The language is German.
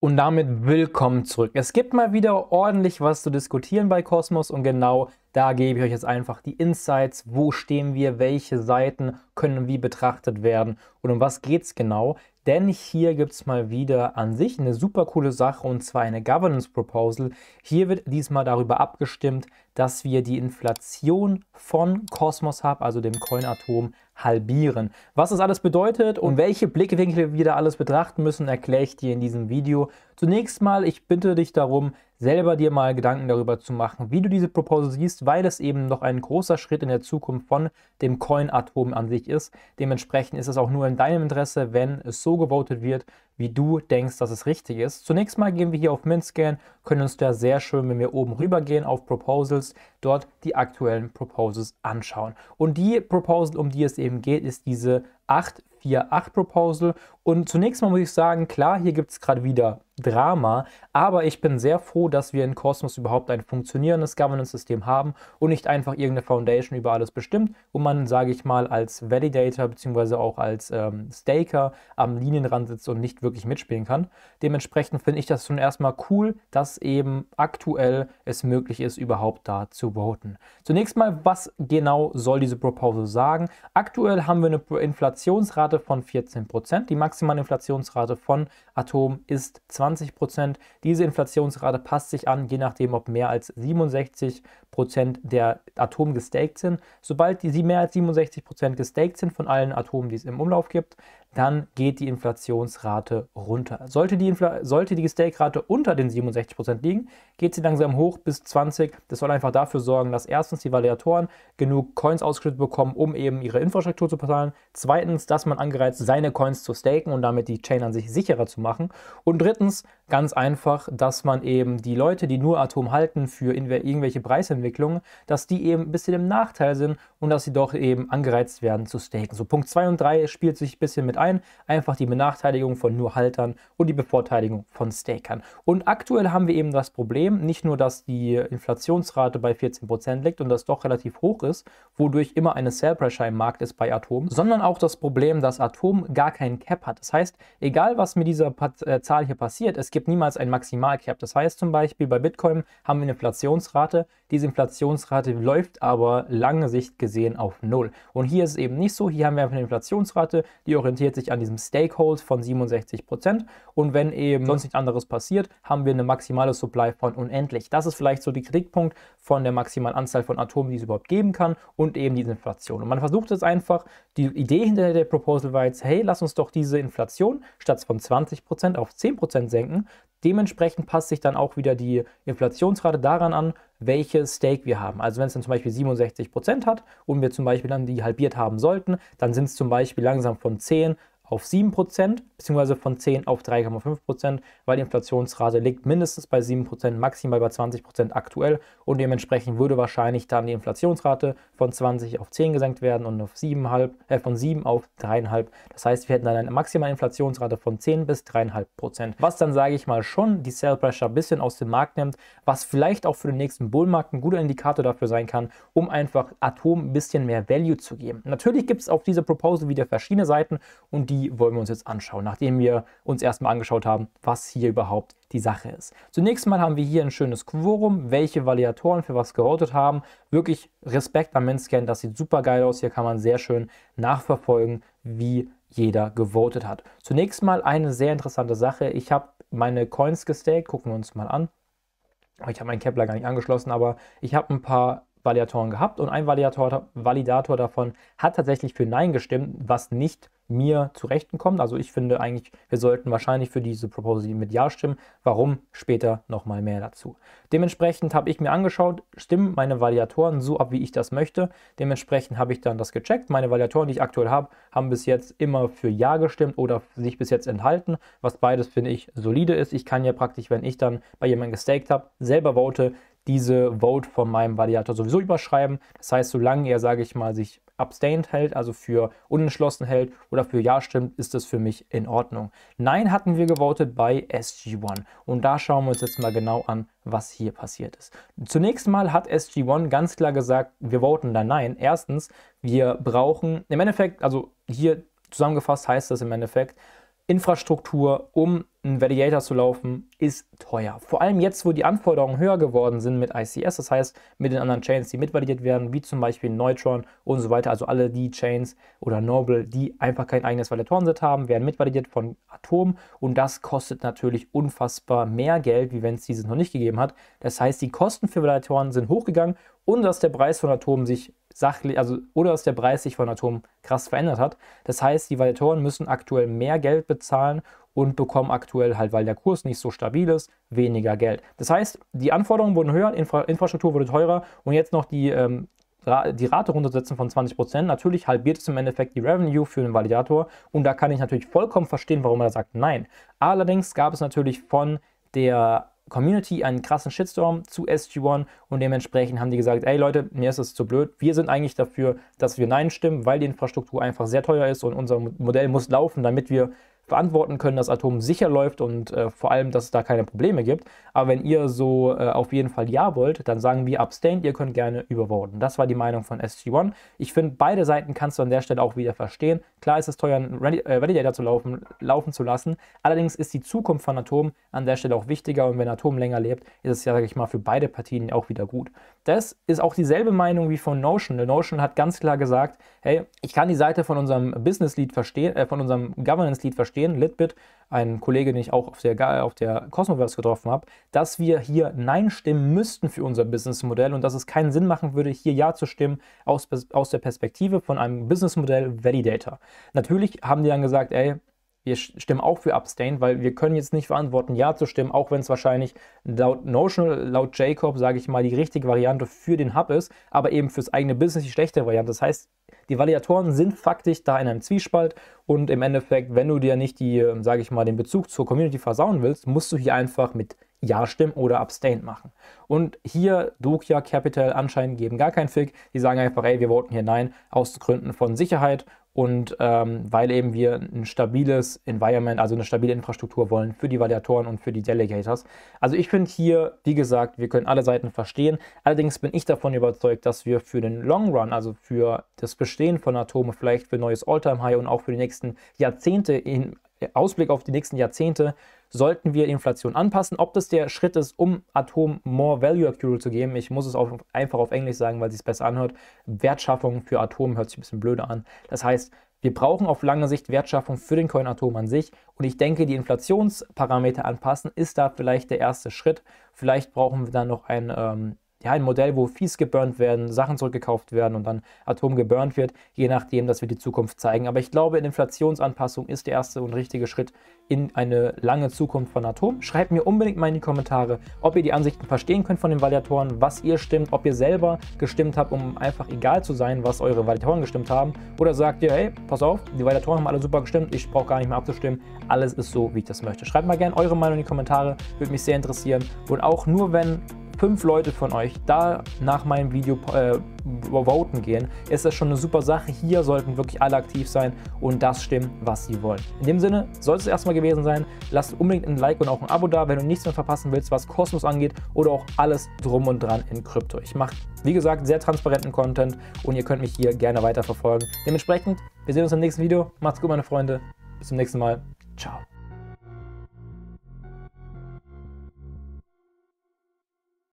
Und damit willkommen zurück. Es gibt mal wieder ordentlich was zu diskutieren bei Cosmos und genau da gebe ich euch jetzt einfach die Insights, wo stehen wir, welche Seiten können wie betrachtet werden und um was geht es genau. Denn hier gibt es mal wieder an sich eine super coole Sache und zwar eine Governance Proposal. Hier wird diesmal darüber abgestimmt, dass wir die Inflation von Cosmos Hub, also dem Coin-Atom, halbieren. Was das alles bedeutet und welche Blickwinkel wir da alles betrachten müssen, erkläre ich dir in diesem Video. Zunächst mal, ich bitte dich darum, selber dir mal Gedanken darüber zu machen, wie du diese Proposal siehst, weil es eben noch ein großer Schritt in der Zukunft von dem Coin-Atom an sich ist. Dementsprechend ist es auch nur in deinem Interesse, wenn es so gewotet wird, wie du denkst, dass es richtig ist. Zunächst mal gehen wir hier auf Mintscan, können uns da sehr schön, wenn wir oben rüber gehen auf Proposals, dort die aktuellen Proposals anschauen. Und die Proposal, um die es eben geht, ist diese 848 Proposal. Und zunächst mal muss ich sagen, klar, hier gibt es gerade wieder Drama. Aber ich bin sehr froh, dass wir in Cosmos überhaupt ein funktionierendes Governance-System haben und nicht einfach irgendeine Foundation über alles bestimmt wo man, sage ich mal, als Validator bzw. auch als ähm, Staker am Linienrand sitzt und nicht wirklich mitspielen kann. Dementsprechend finde ich das schon erstmal cool, dass eben aktuell es möglich ist, überhaupt da zu voten. Zunächst mal, was genau soll diese Proposal sagen? Aktuell haben wir eine Inflationsrate von 14%. Die maximale Inflationsrate von Atom ist 20%. 20 Prozent. Diese Inflationsrate passt sich an, je nachdem, ob mehr als 67 Prozent der Atomen gestaked sind. Sobald die mehr als 67 Prozent gestaked sind von allen Atomen, die es im Umlauf gibt, dann geht die Inflationsrate runter. Sollte die, Infl sollte die Stake-Rate unter den 67% liegen, geht sie langsam hoch bis 20. Das soll einfach dafür sorgen, dass erstens die Validatoren genug Coins ausgeschüttet bekommen, um eben ihre Infrastruktur zu bezahlen. Zweitens, dass man angereizt, seine Coins zu staken und damit die Chain an sich sicherer zu machen. Und drittens, Ganz einfach, dass man eben die Leute, die nur Atom halten für irgendwelche Preisentwicklungen, dass die eben ein bisschen im Nachteil sind und dass sie doch eben angereizt werden zu staken. So Punkt 2 und 3 spielt sich ein bisschen mit ein. Einfach die Benachteiligung von nur Haltern und die Bevorteiligung von Stakern. Und aktuell haben wir eben das Problem, nicht nur, dass die Inflationsrate bei 14% liegt und das doch relativ hoch ist, wodurch immer eine Sell Pressure im Markt ist bei Atom, sondern auch das Problem, dass Atom gar keinen Cap hat. Das heißt, egal was mit dieser äh, Zahl hier passiert, es gibt gibt niemals ein Maximalcap. Das heißt zum Beispiel, bei Bitcoin haben wir eine Inflationsrate. Diese Inflationsrate läuft aber lange Sicht gesehen auf Null. Und hier ist es eben nicht so. Hier haben wir einfach eine Inflationsrate, die orientiert sich an diesem Stakehold von 67%. Prozent. Und wenn eben sonst nichts anderes passiert, haben wir eine maximale Supply von unendlich. Das ist vielleicht so der Kritikpunkt von der maximalen Anzahl von Atomen, die es überhaupt geben kann und eben diese Inflation. Und man versucht es einfach die Idee hinter der Proposal war jetzt, hey, lass uns doch diese Inflation statt von 20% auf 10% senken. Dementsprechend passt sich dann auch wieder die Inflationsrate daran an, welche Stake wir haben. Also wenn es dann zum Beispiel 67% hat und wir zum Beispiel dann die halbiert haben sollten, dann sind es zum Beispiel langsam von 10 auf 7%, beziehungsweise von 10 auf 3,5%, weil die Inflationsrate liegt mindestens bei 7%, maximal bei 20% aktuell und dementsprechend würde wahrscheinlich dann die Inflationsrate von 20 auf 10 gesenkt werden und auf 7,5, äh, von 7 auf 3,5. Das heißt, wir hätten dann eine maximale Inflationsrate von 10 bis 3,5%, was dann, sage ich mal, schon die Sell Pressure ein bisschen aus dem Markt nimmt, was vielleicht auch für den nächsten Bullmarkt ein guter Indikator dafür sein kann, um einfach Atom ein bisschen mehr Value zu geben. Natürlich gibt es auf diese Proposal wieder verschiedene Seiten und die die wollen wir uns jetzt anschauen, nachdem wir uns erstmal angeschaut haben, was hier überhaupt die Sache ist. Zunächst mal haben wir hier ein schönes Quorum, welche Validatoren für was geroutet haben. Wirklich Respekt am MintScan, das sieht super geil aus. Hier kann man sehr schön nachverfolgen, wie jeder gewotet hat. Zunächst mal eine sehr interessante Sache. Ich habe meine Coins gestaked, gucken wir uns mal an. Ich habe meinen Kepler gar nicht angeschlossen, aber ich habe ein paar Validatoren gehabt und ein Validator, Validator davon hat tatsächlich für Nein gestimmt, was nicht mir zurechtkommt. Also ich finde eigentlich, wir sollten wahrscheinlich für diese Proposal mit Ja stimmen. Warum? Später nochmal mehr dazu. Dementsprechend habe ich mir angeschaut, stimmen meine Validatoren so ab, wie ich das möchte. Dementsprechend habe ich dann das gecheckt. Meine Validatoren, die ich aktuell habe, haben bis jetzt immer für Ja gestimmt oder sich bis jetzt enthalten, was beides, finde ich, solide ist. Ich kann ja praktisch, wenn ich dann bei jemandem gestaked habe, selber vote, diese Vote von meinem Validator sowieso überschreiben. Das heißt, solange er, sage ich mal, sich abstained hält, also für unentschlossen hält oder für ja stimmt, ist das für mich in Ordnung. Nein hatten wir gewotet bei SG1 und da schauen wir uns jetzt mal genau an, was hier passiert ist. Zunächst mal hat SG1 ganz klar gesagt, wir voten da nein. Erstens, wir brauchen im Endeffekt, also hier zusammengefasst heißt das im Endeffekt, Infrastruktur, um einen Validator zu laufen, ist teuer. Vor allem jetzt, wo die Anforderungen höher geworden sind mit ICS, das heißt mit den anderen Chains, die mitvalidiert werden, wie zum Beispiel Neutron und so weiter, also alle die Chains oder Noble, die einfach kein eigenes Validatorenset haben, werden mitvalidiert von Atom und das kostet natürlich unfassbar mehr Geld, wie wenn es dieses noch nicht gegeben hat. Das heißt, die Kosten für Validatoren sind hochgegangen und dass der Preis von Atom sich sachlich, also oder dass der Preis sich von Atom krass verändert hat. Das heißt, die Validatoren müssen aktuell mehr Geld bezahlen und bekommen aktuell halt, weil der Kurs nicht so stabil ist, weniger Geld. Das heißt, die Anforderungen wurden höher, Infra Infrastruktur wurde teurer und jetzt noch die, ähm, Ra die Rate runtersetzen von 20%. Natürlich halbiert es im Endeffekt die Revenue für den Validator und da kann ich natürlich vollkommen verstehen, warum er sagt nein. Allerdings gab es natürlich von der Community einen krassen Shitstorm zu SG1 und dementsprechend haben die gesagt, ey Leute, mir ist es zu blöd. Wir sind eigentlich dafür, dass wir Nein stimmen, weil die Infrastruktur einfach sehr teuer ist und unser Modell muss laufen, damit wir verantworten können, dass Atom sicher läuft und äh, vor allem, dass es da keine Probleme gibt. Aber wenn ihr so äh, auf jeden Fall Ja wollt, dann sagen wir abstain, ihr könnt gerne übervoten. Das war die Meinung von SG1. Ich finde, beide Seiten kannst du an der Stelle auch wieder verstehen. Klar ist es teuer, einen äh, Validator zu laufen, laufen zu lassen. Allerdings ist die Zukunft von Atom an der Stelle auch wichtiger und wenn Atom länger lebt, ist es ja, sage ich mal, für beide Partien auch wieder gut. Das ist auch dieselbe Meinung wie von Notion. Notion hat ganz klar gesagt, hey, ich kann die Seite von unserem Business Lead verstehen, äh, von unserem Governance Lead verstehen, Litbit, ein Kollege, den ich auch auf der, auf der Cosmoverse getroffen habe, dass wir hier Nein stimmen müssten für unser Businessmodell und dass es keinen Sinn machen würde, hier Ja zu stimmen aus, aus der Perspektive von einem Businessmodell Validator. Natürlich haben die dann gesagt, ey, wir stimmen auch für Abstain, weil wir können jetzt nicht verantworten, Ja zu stimmen, auch wenn es wahrscheinlich laut Notional, laut Jacob, sage ich mal, die richtige Variante für den Hub ist, aber eben fürs eigene Business die schlechte Variante. Das heißt, die Validatoren sind faktisch da in einem Zwiespalt und im Endeffekt, wenn du dir nicht die, ähm, sage ich mal, den Bezug zur Community versauen willst, musst du hier einfach mit ja stimmen oder Abstain machen. Und hier Dokia Capital anscheinend geben gar keinen Fick. Die sagen einfach, ey, wir voten hier Nein aus Gründen von Sicherheit und ähm, weil eben wir ein stabiles Environment, also eine stabile Infrastruktur wollen für die Validatoren und für die Delegators. Also ich finde hier, wie gesagt, wir können alle Seiten verstehen. Allerdings bin ich davon überzeugt, dass wir für den Long Run, also für das Bestehen von Atome, vielleicht für neues Alltime high und auch für die nächsten Jahrzehnte, in Ausblick auf die nächsten Jahrzehnte, sollten wir Inflation anpassen. Ob das der Schritt ist, um Atom more value accrual zu geben, ich muss es auch einfach auf Englisch sagen, weil es sich besser anhört. Wertschaffung für Atom hört sich ein bisschen blöder an. Das heißt, wir brauchen auf lange Sicht Wertschaffung für den Coin Atom an sich und ich denke, die Inflationsparameter anpassen ist da vielleicht der erste Schritt. Vielleicht brauchen wir dann noch ein ähm, ja, ein Modell, wo Fees geburnt werden, Sachen zurückgekauft werden und dann Atom geburnt wird, je nachdem, dass wir die Zukunft zeigen. Aber ich glaube, Inflationsanpassung ist der erste und richtige Schritt in eine lange Zukunft von Atom. Schreibt mir unbedingt mal in die Kommentare, ob ihr die Ansichten verstehen könnt von den Validatoren, was ihr stimmt, ob ihr selber gestimmt habt, um einfach egal zu sein, was eure Validatoren gestimmt haben. Oder sagt ihr, hey, pass auf, die Validatoren haben alle super gestimmt, ich brauche gar nicht mehr abzustimmen, alles ist so, wie ich das möchte. Schreibt mal gerne eure Meinung in die Kommentare, würde mich sehr interessieren. Und auch nur, wenn fünf Leute von euch da nach meinem Video äh, voten gehen, ist das schon eine super Sache. Hier sollten wirklich alle aktiv sein und das stimmen, was sie wollen. In dem Sinne soll es erstmal gewesen sein. Lasst unbedingt ein Like und auch ein Abo da, wenn du nichts mehr verpassen willst, was Kosmos angeht oder auch alles drum und dran in Krypto. Ich mache, wie gesagt, sehr transparenten Content und ihr könnt mich hier gerne weiterverfolgen. Dementsprechend, wir sehen uns im nächsten Video. Macht's gut, meine Freunde. Bis zum nächsten Mal. Ciao.